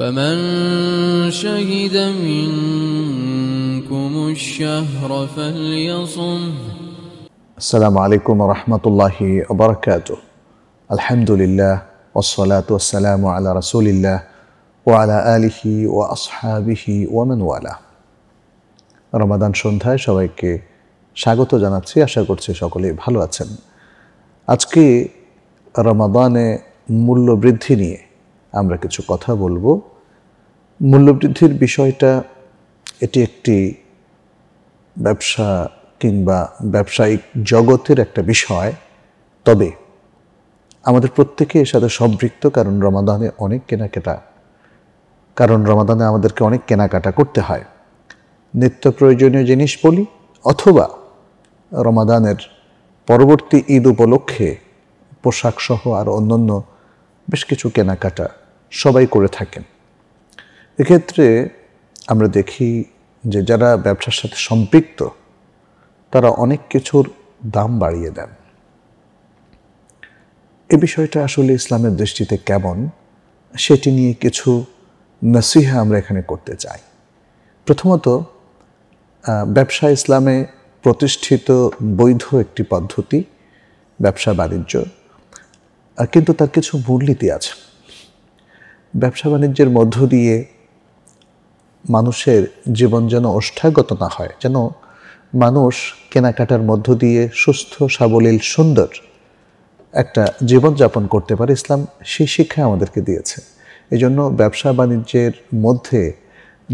فمن شهد منكم الشهر فليصم السلام عليكم ورحمة الله وبركاته الحمد لله والصلاة والسلام على رسول الله وعلى آله وأصحابه ومن والاه রমাদান সন্ধ্যায় সবাইকে স্বাগত জানাচ্ছি আশা করছি সকলেই ভালো আছেন আজকে রমাদানে মূল্য বৃদ্ধি নিয়ে আমরা কিছু কথা বলবো মূল্যবৃদ্ধির বিষয়টা এটি একটি ব্যবসা কিংবা ব্যবসায়িক জগতের একটা বিষয় তবে আমাদের প্রত্যেকে এর সাথে সম্পৃক্ত কারণ রমাদানে অনেক কেনাকাটা কারণ রমাদানে আমাদেরকে অনেক কেনাকাটা করতে হয় নিত্য প্রয়োজনীয় জিনিস বলি অথবা রমাদানের পরবর্তী ঈদ উপলক্ষে পোশাকসহ আর অন্যান্য বেশ কিছু কেনাকাটা সবাই করে থাকেন এক্ষেত্রে আমরা দেখি যে যারা ব্যবসার সাথে সম্পৃক্ত তারা অনেক কিছুর দাম বাড়িয়ে দেন এ বিষয়টা আসলে ইসলামের দৃষ্টিতে কেমন সেটি নিয়ে কিছু নসিহা আমরা এখানে করতে চাই প্রথমত ব্যবসা ইসলামে প্রতিষ্ঠিত বৈধ একটি পদ্ধতি ব্যবসা বাণিজ্য কিন্তু তার কিছু মূলনীতি আছে ব্যবসা বাণিজ্যের মধ্য দিয়ে মানুষের জীবন যেন অষ্টাগত না হয় যেন মানুষ কেনাকাটার মধ্য দিয়ে সুস্থ সাবলীল সুন্দর একটা জীবনযাপন করতে পারে ইসলাম সেই শিক্ষা আমাদেরকে দিয়েছে এই জন্য ব্যবসা বাণিজ্যের মধ্যে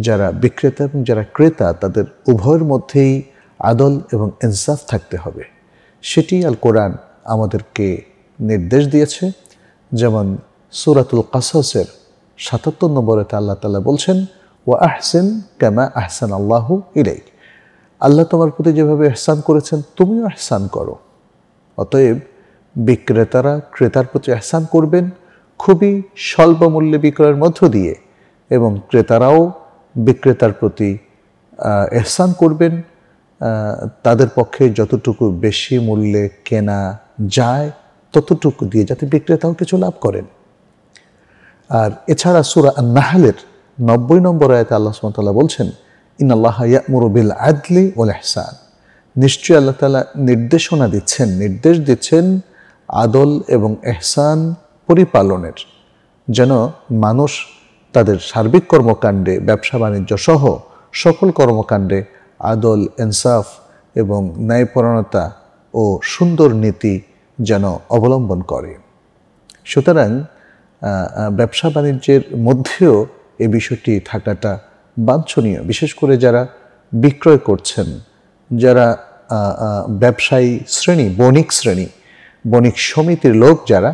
যারা বিক্রেতা এবং যারা ক্রেতা তাদের উভয়ের মধ্যেই আদল এবং ইনসাফ থাকতে হবে সেটি আল কোরআন আমাদেরকে নির্দেশ দিয়েছে যেমন সুরাতুল কাসাসের সাতাত্তর নম্বরেতে আল্লাহ তালা বলছেন ও আহসেন কেমা আহসান আল্লাহ ইলাই আল্লাহ তোমার প্রতি যেভাবে আহসান করেছেন তুমিও আহসান করো অতএব বিক্রেতারা ক্রেতার প্রতি আহসান করবেন খুবই স্বল্প মূল্যে বিক্রয়ের মধ্য দিয়ে এবং ক্রেতারাও বিক্রেতার প্রতি এহসান করবেন তাদের পক্ষে যতটুকু বেশি মূল্যে কেনা যায় ততটুকু দিয়ে যাতে বিক্রেতাও কিছু লাভ করেন আর এছাড়া সুরা নাহালের নব্বই নম্বর আয়তে আল্লাহ সুমতাল্লাহ বলছেন ইন আল্লাহ ইয়ামুরবিল আদলি ওল এহসান নিশ্চয়ই আল্লাহ তালা নির্দেশনা দিচ্ছেন নির্দেশ দিচ্ছেন আদল এবং এহসান পরিপালনের যেন মানুষ তাদের সার্বিক কর্মকাণ্ডে ব্যবসা বাণিজ্য সহ সকল কর্মকাণ্ডে আদল এনসাফ এবং ন্যায়পরণতা ও সুন্দর নীতি যেন অবলম্বন করে সুতরাং ব্যবসা বাণিজ্যের মধ্যেও এই বিষয়টি থাকাটা বাঞ্ছনীয় বিশেষ করে যারা বিক্রয় করছেন যারা ব্যবসায়ী শ্রেণী বণিক শ্রেণী বণিক সমিতির লোক যারা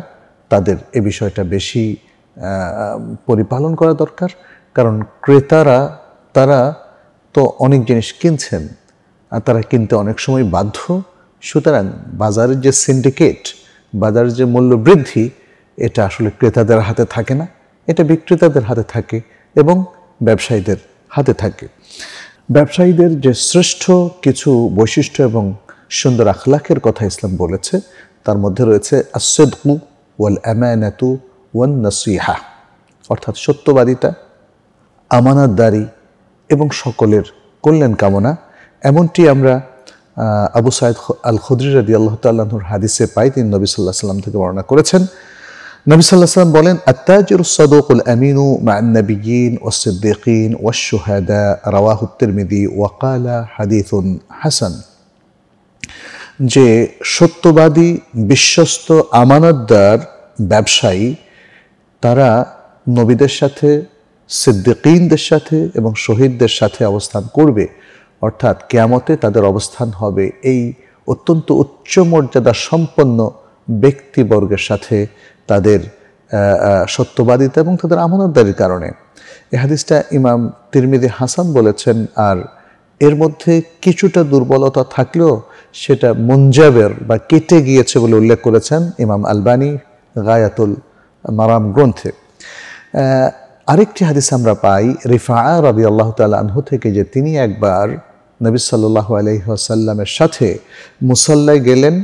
তাদের এ বিষয়টা বেশি পরিপালন করা দরকার কারণ ক্রেতারা তারা তো অনেক জিনিস কিনছেন আর তারা কিনতে অনেক সময় বাধ্য সুতরাং বাজারের যে সিন্ডিকেট বাজারের যে মূল্য বৃদ্ধি এটা আসলে ক্রেতাদের হাতে থাকে না এটা বিক্রেতাদের হাতে থাকে এবং ব্যবসায়ীদের হাতে থাকে ব্যবসায়ীদের যে শ্রেষ্ঠ কিছু বৈশিষ্ট্য এবং সুন্দর আখলাখের কথা ইসলাম বলেছে তার মধ্যে রয়েছে আসেদকু ওয়াল অ্যামায়নাতু ওয়ান নসিহা অর্থাৎ সত্যবাদিতা আমানাতদারি এবং সকলের কল্যাণ কামনা এমনটি আমরা আবু সাইদ আল খুদ্রি রাদি আল্লাহ তাল্লাহর হাদিসে পাই তিনি নবী সাল্লাহ সাল্লাম থেকে বর্ণনা করেছেন নবী সাল্লাহ সাল্লাম বলেন আত্তাজির সদকুল আমিনু মান্নবীন ও সিদ্দিকিন ও হুত্তের রাওয়াহুত্তিরমিদি ওয়াকালা হাদিফুন হাসান যে সত্যবাদী বিশ্বস্ত আমানতদার ব্যবসায়ী তারা নবীদের সাথে সিদ্দিকিনদের সাথে এবং শহীদদের সাথে অবস্থান করবে অর্থাৎ কেয়ামতে তাদের অবস্থান হবে এই অত্যন্ত উচ্চ মর্যাদা সম্পন্ন ব্যক্তিবর্গের সাথে তাদের সত্যবাদিতা এবং তাদের আমানতদারির কারণে এ হাদিসটা ইমাম তিরমিদি হাসান বলেছেন আর এর মধ্যে কিছুটা দুর্বলতা থাকলেও সেটা মঞ্জাবের বা কেটে গিয়েছে বলে উল্লেখ করেছেন ইমাম আলবানি গায়াতুল মারাম গ্রন্থে আরেকটি হাদিস আমরা পাই রিফা রবি আল্লাহ তাল আনহু থেকে যে তিনি একবার নবী সাল্লাহ আসাল্লামের সাথে মুসল্লায় গেলেন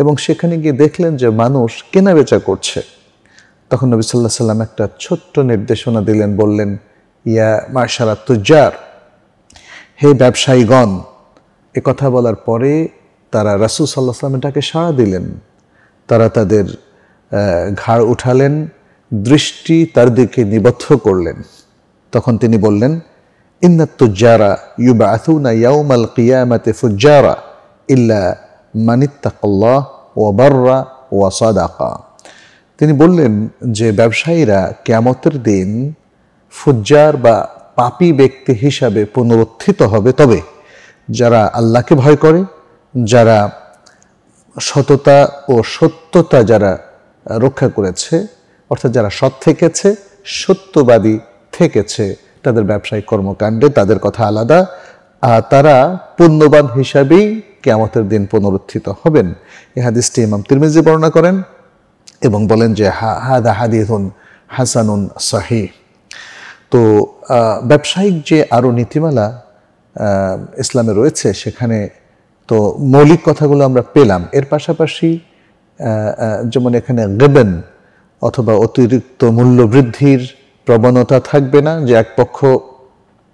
এবং সেখানে গিয়ে দেখলেন যে মানুষ কেনাবেচা করছে তখন নবী সাল্লাহ সাল্লাম একটা ছোট্ট নির্দেশনা দিলেন বললেন ইয়া মার্শাল তুজার হে ব্যবসায়ীগণ এ কথা বলার পরে তারা রাসুল সাল্লাহ সাল্লামের ডাকে সাড়া দিলেন তারা তাদের ঘাড় উঠালেন দৃষ্টি তার দিকে নিবদ্ধ করলেন তখন তিনি বললেন ইন্নাত তুজারা ইউবা আথুনা ইয়াউমাল কিয়ামাতে ফুজারা ইল্লা মানিত্তাকল্লাহ ও ওয়াসাদাকা তিনি বললেন যে ব্যবসায়ীরা ক্যামতের দিন ফুজ্জার বা পাপি ব্যক্তি হিসাবে পুনরুত্থিত হবে তবে যারা আল্লাহকে ভয় করে যারা সততা ও সত্যতা যারা রক্ষা করেছে অর্থাৎ যারা সৎ থেকেছে সত্যবাদী থেকেছে তাদের ব্যবসায়িক কর্মকাণ্ডে তাদের কথা আলাদা তারা পুণ্যবান হিসাবেই কেয়ামতের দিন পুনরুত্থিত হবেন এ হাদিসটি ইমাম তিরমিজি বর্ণনা করেন এবং বলেন যে হা হাদা হাদিহুন হাসানুন সাহি তো ব্যবসায়িক যে আরও নীতিমালা ইসলামে রয়েছে সেখানে তো মৌলিক কথাগুলো আমরা পেলাম এর পাশাপাশি যেমন এখানে গেবেন অথবা অতিরিক্ত মূল্য বৃদ্ধির প্রবণতা থাকবে না যে এক পক্ষ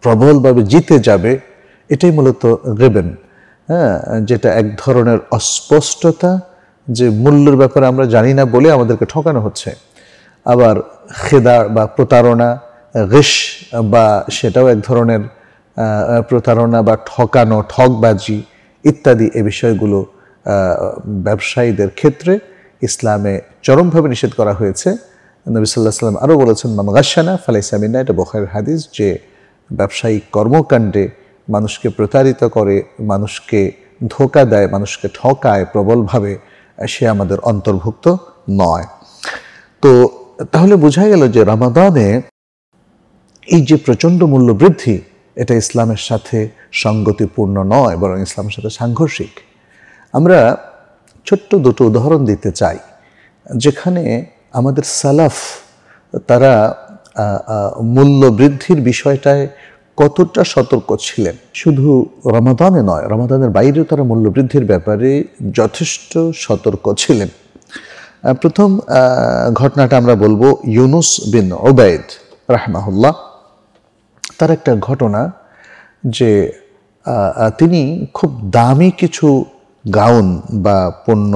প্রবলভাবে জিতে যাবে এটাই মূলত গেবেন হ্যাঁ যেটা এক ধরনের অস্পষ্টতা যে মূল্যের ব্যাপারে আমরা জানি না বলে আমাদেরকে ঠকানো হচ্ছে আবার খেদা বা প্রতারণা রেশ বা সেটাও এক ধরনের প্রতারণা বা ঠকানো ঠকবাজি ইত্যাদি এ বিষয়গুলো ব্যবসায়ীদের ক্ষেত্রে ইসলামে চরমভাবে নিষেধ করা হয়েছে নবী সাল্লাহ সাল্লাম আরও বলেছেন মামগাসানা ফালাইসামিনা এটা বখের হাদিস যে ব্যবসায়িক কর্মকাণ্ডে মানুষকে প্রতারিত করে মানুষকে ধোকা দেয় মানুষকে ঠকায় প্রবলভাবে সে আমাদের অন্তর্ভুক্ত নয় তো তাহলে বোঝা গেল যে রামাদানে এই যে প্রচণ্ড মূল্য বৃদ্ধি এটা ইসলামের সাথে সঙ্গতিপূর্ণ নয় বরং ইসলামের সাথে সাংঘর্ষিক আমরা ছোট্ট দুটো উদাহরণ দিতে চাই যেখানে আমাদের সালাফ তারা মূল্য বৃদ্ধির বিষয়টায় কতটা সতর্ক ছিলেন শুধু রমাদানে নয় রমাদানের বাইরেও তারা মূল্যবৃদ্ধির ব্যাপারে যথেষ্ট সতর্ক ছিলেন প্রথম ঘটনাটা আমরা বলবো ইউনুস বিন ওবায়দ রাহমাহুল্লাহ তার একটা ঘটনা যে তিনি খুব দামি কিছু গাউন বা পণ্য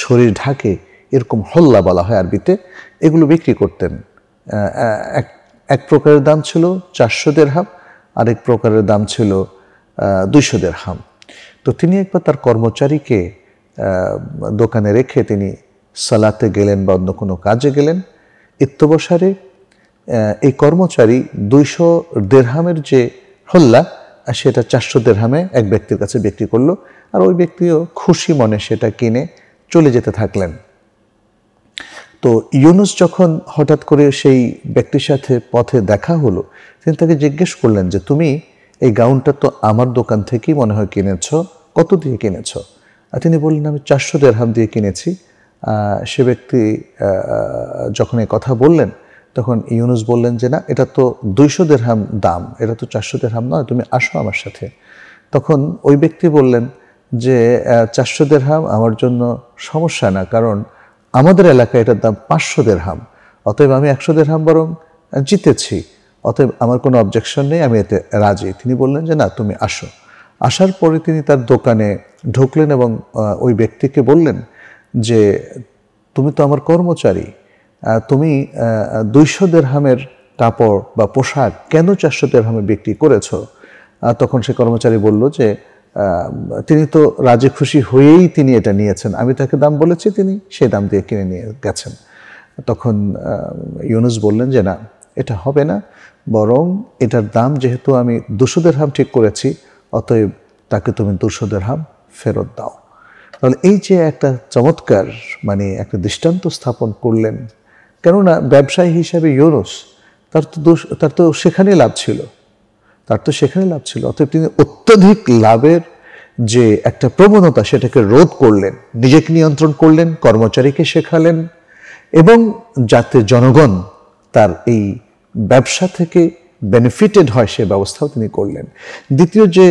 শরীর ঢাকে এরকম হল্লা বলা হয় আরবিতে এগুলো বিক্রি করতেন এক এক প্রকারের দাম ছিল চারশো দেড়হাম আরেক প্রকারের দাম ছিল দুইশো হাম তো তিনি একবার তার কর্মচারীকে দোকানে রেখে তিনি সালাতে গেলেন বা অন্য কোনো কাজে গেলেন ইত্যবসারে এই কর্মচারী দুইশো দেড়হামের যে হল্লা সেটা চারশো দেড়হামে এক ব্যক্তির কাছে বিক্রি করলো আর ওই ব্যক্তিও খুশি মনে সেটা কিনে চলে যেতে থাকলেন তো ইউনুস যখন হঠাৎ করে সেই ব্যক্তির সাথে পথে দেখা হলো তিনি তাকে জিজ্ঞেস করলেন যে তুমি এই গাউনটা তো আমার দোকান থেকেই মনে হয় কিনেছ কত দিয়ে কিনেছ আর তিনি বললেন আমি চারশো দেড়হাম দিয়ে কিনেছি সে ব্যক্তি যখন এই কথা বললেন তখন ইউনুস বললেন যে না এটা তো দুইশো দেড়হাম দাম এটা তো চারশো দেড়হাম নয় তুমি আসো আমার সাথে তখন ওই ব্যক্তি বললেন যে চারশো দেড়হাম আমার জন্য সমস্যা না কারণ আমাদের এলাকায় এটার দাম পাঁচশো দেড়হাম অতএব আমি একশো দেড়হাম বরং জিতেছি অতএব আমার কোনো অবজেকশন নেই আমি এতে রাজি তিনি বললেন যে না তুমি আসো আসার পরে তিনি তার দোকানে ঢুকলেন এবং ওই ব্যক্তিকে বললেন যে তুমি তো আমার কর্মচারী তুমি দুইশো দেড়হামের কাপড় বা পোশাক কেন চারশো দেড়হামে বিক্রি করেছো তখন সে কর্মচারী বলল যে তিনি তো রাজি খুশি হয়েই তিনি এটা নিয়েছেন আমি তাকে দাম বলেছি তিনি সেই দাম দিয়ে কিনে নিয়ে গেছেন তখন ইউনুস বললেন যে না এটা হবে না বরং এটার দাম যেহেতু আমি দুশো দেড়হাম ঠিক করেছি অতএব তাকে তুমি দুশো দেড়হাম ফেরত দাও তাহলে এই যে একটা চমৎকার মানে একটা দৃষ্টান্ত স্থাপন করলেন কেননা ব্যবসায়ী হিসাবে ইউনুস তার তো দোষ তার তো সেখানে লাভ ছিল তার তো সেখানে লাভ ছিল অতএব তিনি অত্যধিক লাভের যে একটা প্রবণতা সেটাকে রোধ করলেন নিজেকে নিয়ন্ত্রণ করলেন কর্মচারীকে শেখালেন এবং যাতে জনগণ তার এই ব্যবসা থেকে বেনিফিটেড হয় সে ব্যবস্থাও তিনি করলেন দ্বিতীয় যে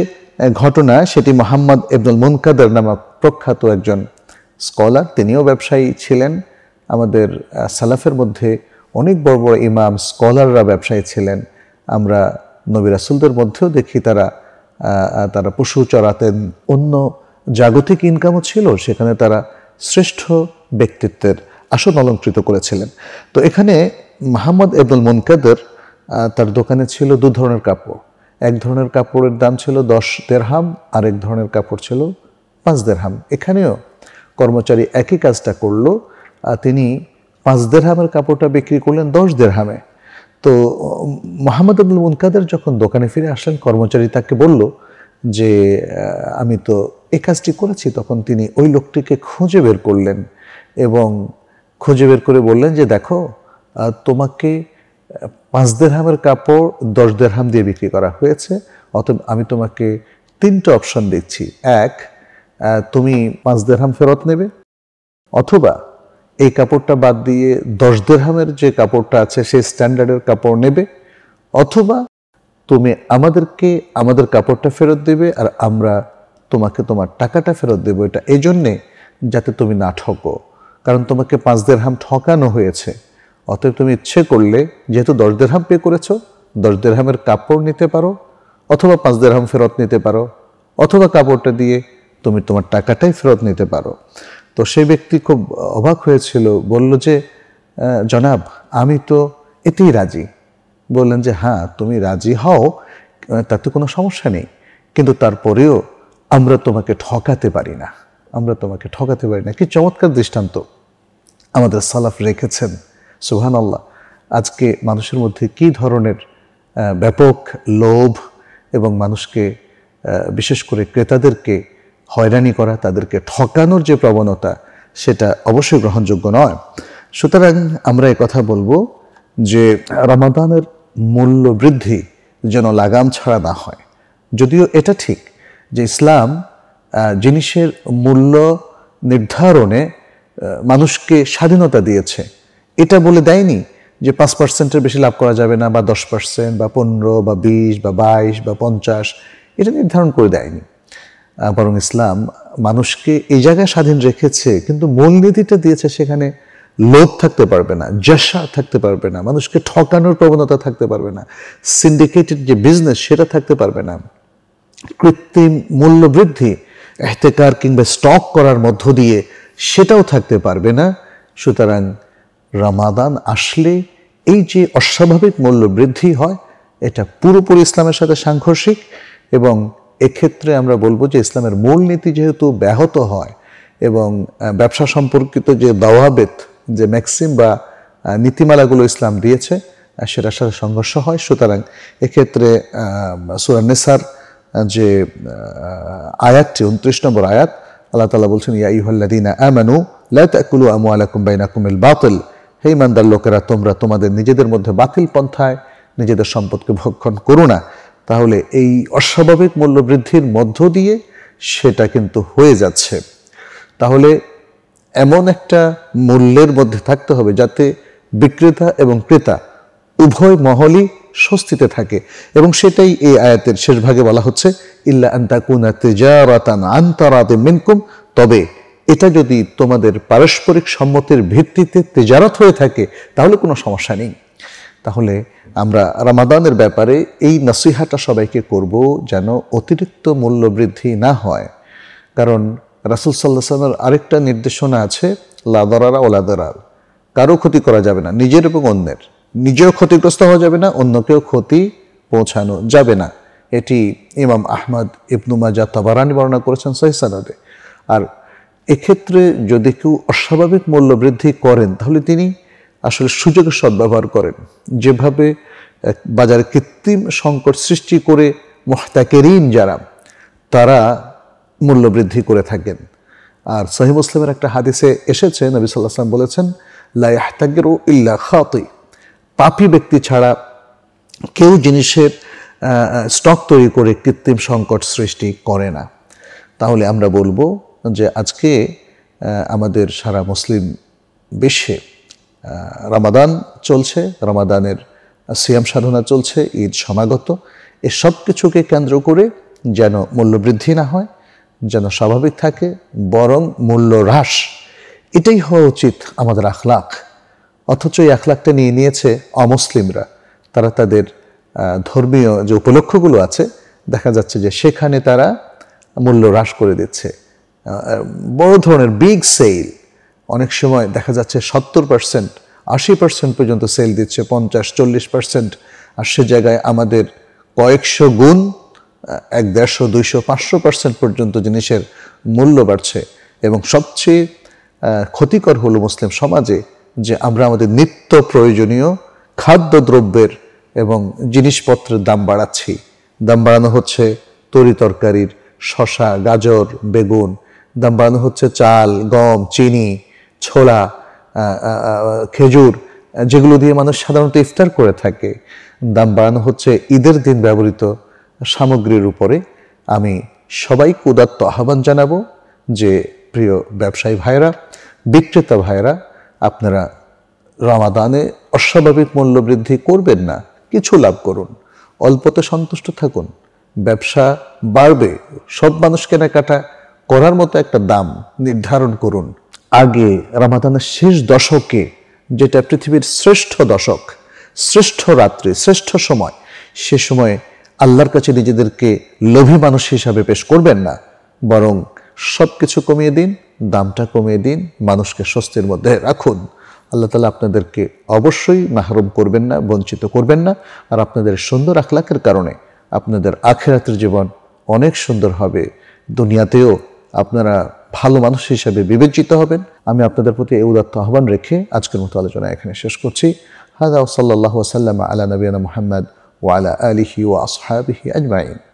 ঘটনা সেটি মোহাম্মদ এবনুল মুনকাদার নামক প্রখ্যাত একজন স্কলার তিনিও ব্যবসায়ী ছিলেন আমাদের সালাফের মধ্যে অনেক বড় বড় ইমাম স্কলাররা ব্যবসায়ী ছিলেন আমরা নবী রাসুলদের মধ্যেও দেখি তারা তারা পশু চড়াতেন অন্য জাগতিক ইনকামও ছিল সেখানে তারা শ্রেষ্ঠ ব্যক্তিত্বের আসন অলঙ্কৃত করেছিলেন তো এখানে মাহমদ এবদুল মনকাদের তার দোকানে ছিল দু ধরনের কাপড় এক ধরনের কাপড়ের দাম ছিল দশ দেড়হাম আর এক ধরনের কাপড় ছিল পাঁচ দেড়হাম এখানেও কর্মচারী একই কাজটা করলো তিনি পাঁচ দেড়হামের কাপড়টা বিক্রি করলেন দশ দেড়হামে তো মোহাম্মদ আব্দুল মুনকাদের যখন দোকানে ফিরে আসলেন কর্মচারী তাকে বলল যে আমি তো এ কাজটি করেছি তখন তিনি ওই লোকটিকে খুঁজে বের করলেন এবং খুঁজে বের করে বললেন যে দেখো তোমাকে পাঁচ দেড়হামের কাপড় দশ দেড়হাম দিয়ে বিক্রি করা হয়েছে অতএব আমি তোমাকে তিনটা অপশন দিচ্ছি এক তুমি পাঁচ দেড়হাম ফেরত নেবে অথবা এই কাপড়টা বাদ দিয়ে দশ দেড়হামের যে কাপড়টা আছে সেই স্ট্যান্ডার্ডের কাপড় নেবে অথবা তুমি আমাদেরকে আমাদের কাপড়টা ফেরত দেবে আর আমরা তোমাকে তোমার টাকাটা ফেরত দেবো এটা এই জন্যে যাতে তুমি না ঠকো কারণ তোমাকে পাঁচ দেড়হাম ঠকানো হয়েছে অতএব তুমি ইচ্ছে করলে যেহেতু দশ দেড়হাম পে করেছো দশ দেড়হামের কাপড় নিতে পারো অথবা পাঁচ দেড়হাম ফেরত নিতে পারো অথবা কাপড়টা দিয়ে তুমি তোমার টাকাটাই ফেরত নিতে পারো তো সেই ব্যক্তি খুব অবাক হয়েছিল বলল যে জনাব আমি তো এতেই রাজি বললেন যে হ্যাঁ তুমি রাজি হও তাতে কোনো সমস্যা নেই কিন্তু তারপরেও আমরা তোমাকে ঠকাতে পারি না আমরা তোমাকে ঠকাতে পারি না কি চমৎকার দৃষ্টান্ত আমাদের সালাফ রেখেছেন সুহান আল্লাহ আজকে মানুষের মধ্যে কি ধরনের ব্যাপক লোভ এবং মানুষকে বিশেষ করে ক্রেতাদেরকে হয়রানি করা তাদেরকে ঠকানোর যে প্রবণতা সেটা অবশ্যই গ্রহণযোগ্য নয় সুতরাং আমরা কথা বলবো যে রমাদানের মূল্য বৃদ্ধি যেন লাগাম ছাড়া না হয় যদিও এটা ঠিক যে ইসলাম জিনিসের মূল্য নির্ধারণে মানুষকে স্বাধীনতা দিয়েছে এটা বলে দেয়নি যে পাঁচ পার্সেন্টের বেশি লাভ করা যাবে না বা দশ পার্সেন্ট বা পনেরো বা বিশ বা বাইশ বা পঞ্চাশ এটা নির্ধারণ করে দেয়নি বরং ইসলাম মানুষকে এই জায়গায় স্বাধীন রেখেছে কিন্তু মূলনীতিটা দিয়েছে সেখানে লোভ থাকতে পারবে না যশা থাকতে পারবে না মানুষকে ঠকানোর প্রবণতা থাকতে পারবে না সিন্ডিকেটেড যে বিজনেস সেটা থাকতে পারবে না কৃত্রিম মূল্য বৃদ্ধি এহতেকার কিংবা স্টক করার মধ্য দিয়ে সেটাও থাকতে পারবে না সুতরাং রামাদান আসলে এই যে অস্বাভাবিক মূল্য বৃদ্ধি হয় এটা পুরোপুরি ইসলামের সাথে সাংঘর্ষিক এবং এক্ষেত্রে আমরা বলবো যে ইসলামের মূল নীতি যেহেতু ব্যাহত হয় এবং ব্যবসা সম্পর্কিত যে দাওয়াবেত যে ম্যাক্সিম বা নীতিমালাগুলো ইসলাম দিয়েছে সেটার সাথে সংঘর্ষ হয় সুতরাং এক্ষেত্রে সুরান্নেসার যে আয়াতটি উনত্রিশ নম্বর আয়াত আল্লাহ তালা বলছেন ইয়া ইহল্লাদিনা আমানু লাকুলু আমু আলাকুম বাইনাকুমিল বাতিল হে ইমানদার লোকেরা তোমরা তোমাদের নিজেদের মধ্যে বাতিল পন্থায় নিজেদের সম্পদকে ভক্ষণ করো না তাহলে এই অস্বাভাবিক মূল্যবৃদ্ধির মধ্য দিয়ে সেটা কিন্তু হয়ে যাচ্ছে তাহলে এমন একটা মূল্যের মধ্যে থাকতে হবে যাতে বিক্রেতা এবং ক্রেতা উভয় মহলই স্বস্তিতে থাকে এবং সেটাই এই আয়াতের শেষ ভাগে বলা হচ্ছে ইল্লা আন্তাকুনা তেজারাতান আন্তারাতে মিনকুম তবে এটা যদি তোমাদের পারস্পরিক সম্মতির ভিত্তিতে তেজারত হয়ে থাকে তাহলে কোনো সমস্যা নেই তাহলে আমরা রামাদানের ব্যাপারে এই নসিহাটা সবাইকে করব যেন অতিরিক্ত মূল্য বৃদ্ধি না হয় কারণ রাসুল সাল্লাহ সাল্লামের আরেকটা নির্দেশনা আছে লাদরারা ওলাদরাল কারো ক্ষতি করা যাবে না নিজের এবং অন্যের নিজেও ক্ষতিগ্রস্ত হওয়া যাবে না অন্যকেও ক্ষতি পৌঁছানো যাবে না এটি ইমাম আহমদ ইবনুমা মাজা তবারানি বর্ণনা করেছেন সহিসানাদে আর এক্ষেত্রে যদি কেউ অস্বাভাবিক মূল্য বৃদ্ধি করেন তাহলে তিনি আসলে সুযোগের সদ্ব্যবহার করেন যেভাবে বাজারে কৃত্রিম সংকট সৃষ্টি করে মোহতাকেরিন যারা তারা মূল্য বৃদ্ধি করে থাকেন আর সহি মুসলিমের একটা হাদিসে এসেছে নবী সাল্লাহাম বলেছেন লাইহতাগের ও ইল্লা খাতি পাপি ব্যক্তি ছাড়া কেউ জিনিসের স্টক তৈরি করে কৃত্রিম সংকট সৃষ্টি করে না তাহলে আমরা বলবো যে আজকে আমাদের সারা মুসলিম বিশ্বে রামাদান চলছে রামাদানের সিয়াম সাধনা চলছে ঈদ সমাগত এসব সব কিছুকে কেন্দ্র করে যেন মূল্যবৃদ্ধি না হয় যেন স্বাভাবিক থাকে বরং মূল্য হ্রাস এটাই হওয়া উচিত আমাদের আখলাখ অথচ এই আখলাখটা নিয়ে নিয়েছে অমুসলিমরা তারা তাদের ধর্মীয় যে উপলক্ষগুলো আছে দেখা যাচ্ছে যে সেখানে তারা মূল্য হ্রাস করে দিচ্ছে বড় ধরনের বিগ সেল অনেক সময় দেখা যাচ্ছে সত্তর পার্সেন্ট আশি পার্সেন্ট পর্যন্ত সেল দিচ্ছে পঞ্চাশ চল্লিশ পার্সেন্ট আর সে জায়গায় আমাদের কয়েকশো গুণ এক দেড়শো দুইশো পাঁচশো পার্সেন্ট পর্যন্ত জিনিসের মূল্য বাড়ছে এবং সবচেয়ে ক্ষতিকর হলো মুসলিম সমাজে যে আমরা আমাদের নিত্য প্রয়োজনীয় খাদ্যদ্রব্যের এবং জিনিসপত্রের দাম বাড়াচ্ছি দাম বাড়ানো হচ্ছে তরি তরকারির শশা গাজর বেগুন দাম বাড়ানো হচ্ছে চাল গম চিনি ছোলা খেজুর যেগুলো দিয়ে মানুষ সাধারণত ইফতার করে থাকে দাম বাড়ানো হচ্ছে ঈদের দিন ব্যবহৃত সামগ্রীর উপরে আমি সবাইকে উদাত্ত আহ্বান জানাবো যে প্রিয় ব্যবসায়ী ভাইরা বিক্রেতা ভাইরা আপনারা রমাদানে অস্বাভাবিক মূল্য বৃদ্ধি করবেন না কিছু লাভ করুন অল্পতে সন্তুষ্ট থাকুন ব্যবসা বাড়বে সব মানুষ কেনাকাটা করার মতো একটা দাম নির্ধারণ করুন আগে রামাদানের শেষ দশকে যেটা পৃথিবীর শ্রেষ্ঠ দশক শ্রেষ্ঠ রাত্রি শ্রেষ্ঠ সময় সে সময় আল্লাহর কাছে নিজেদেরকে লোভী মানুষ হিসাবে পেশ করবেন না বরং সব কিছু কমিয়ে দিন দামটা কমিয়ে দিন মানুষকে স্বস্তির মধ্যে রাখুন আল্লাহ তালা আপনাদেরকে অবশ্যই মাহরুম করবেন না বঞ্চিত করবেন না আর আপনাদের সুন্দর আখলাকের কারণে আপনাদের আখেরাতের জীবন অনেক সুন্দর হবে দুনিয়াতেও আপনারা ভালো মানুষ হিসেবে বিবেচিত হবেন আমি আপনাদের প্রতি এই উদাত্ত আহ্বান রেখে আজকের মতো আলোচনা এখানে শেষ করছি হাজা সাল্লাহ সাল্লাম আলা নবীনা মোহাম্মদ ওয়ালা আলিহি ও আসহাবিহি আজমাইন